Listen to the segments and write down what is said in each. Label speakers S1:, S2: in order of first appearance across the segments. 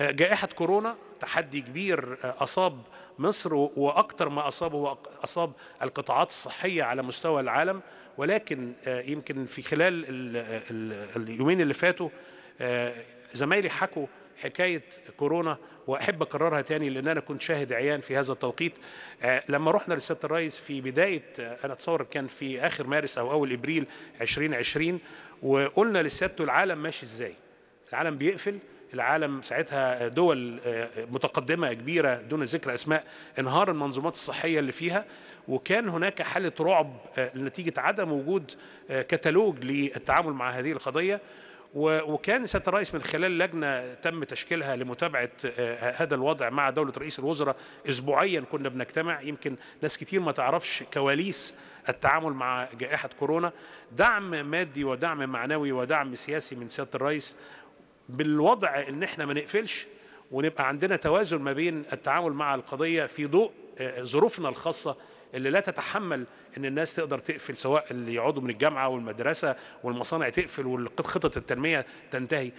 S1: جائحة كورونا تحدي كبير آه، أصاب مصر وأكثر ما أصابه أصاب القطاعات الصحية على مستوى العالم ولكن آه، يمكن في خلال اليومين اللي فاتوا آه، زمايلي حكوا حكاية كورونا وأحب أكررها تاني لأن أنا كنت شاهد عيان في هذا التوقيت لما رحنا لسيادة الرئيس في بداية أنا أتصور كان في آخر مارس أو أول إبريل 2020 وقلنا لسيادته العالم ماشي إزاي العالم بيقفل العالم ساعتها دول آه، متقدمة كبيرة دون ذكر أسماء انهار المنظومات الصحية اللي فيها وكان هناك حالة رعب آه، نتيجة عدم وجود آه، كتالوج للتعامل مع هذه القضية وكان سياده الرئيس من خلال لجنه تم تشكيلها لمتابعه هذا الوضع مع دوله رئيس الوزراء اسبوعيا كنا بنجتمع يمكن ناس كتير ما تعرفش كواليس التعامل مع جائحه كورونا دعم مادي ودعم معنوي ودعم سياسي من سياده الرئيس بالوضع ان احنا ما نقفلش ونبقى عندنا توازن ما بين التعامل مع القضيه في ضوء آه، ظروفنا الخاصه اللي لا تتحمل ان الناس تقدر تقفل سواء اللي يقعدوا من الجامعه والمدرسه والمصانع تقفل وخطط التنميه تنتهي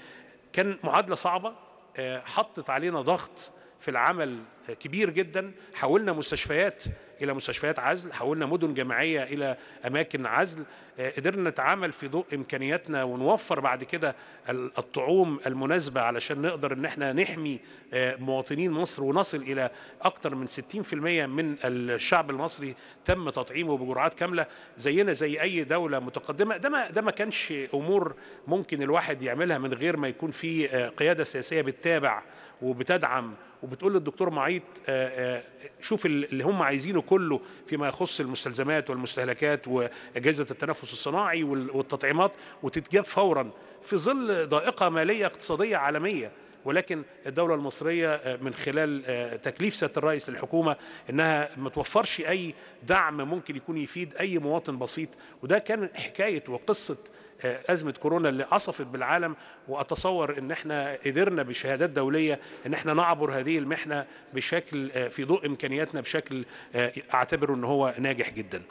S1: كان معادله صعبه آه، حطت علينا ضغط في العمل كبير جدا حولنا مستشفيات الى مستشفيات عزل حولنا مدن جماعيه الى اماكن عزل آه، قدرنا نتعامل في ضوء امكانياتنا ونوفر بعد كده الطعوم المناسبه علشان نقدر ان احنا نحمي آه، مواطنين مصر ونصل الى اكثر من 60% من الشعب المصري تم تطعيمه بجرعات كامله زينا زي اي دوله متقدمه ده ما ده ما كانش امور ممكن الواحد يعملها من غير ما يكون في آه، قياده سياسيه بتتابع وبتدعم وبتقول للدكتور معيط آه، آه، شوف اللي هم عايزينه كله فيما يخص المستلزمات والمستهلكات واجهزه التنفس الصناعي والتطعيمات وتتجاب فورا في ظل ضائقه ماليه اقتصاديه عالميه ولكن الدولة المصرية آه، من خلال تكليف سيادة الرئيس للحكومة أنها ما توفرش أي دعم ممكن يكون يفيد أي مواطن بسيط وده كان حكاية وقصة آه، ازمه كورونا اللي عصفت بالعالم واتصور ان احنا قدرنا بشهادات دوليه ان احنا نعبر هذه المحنه بشكل آه، في ضوء امكانياتنا بشكل آه، اعتبره ان هو ناجح جدا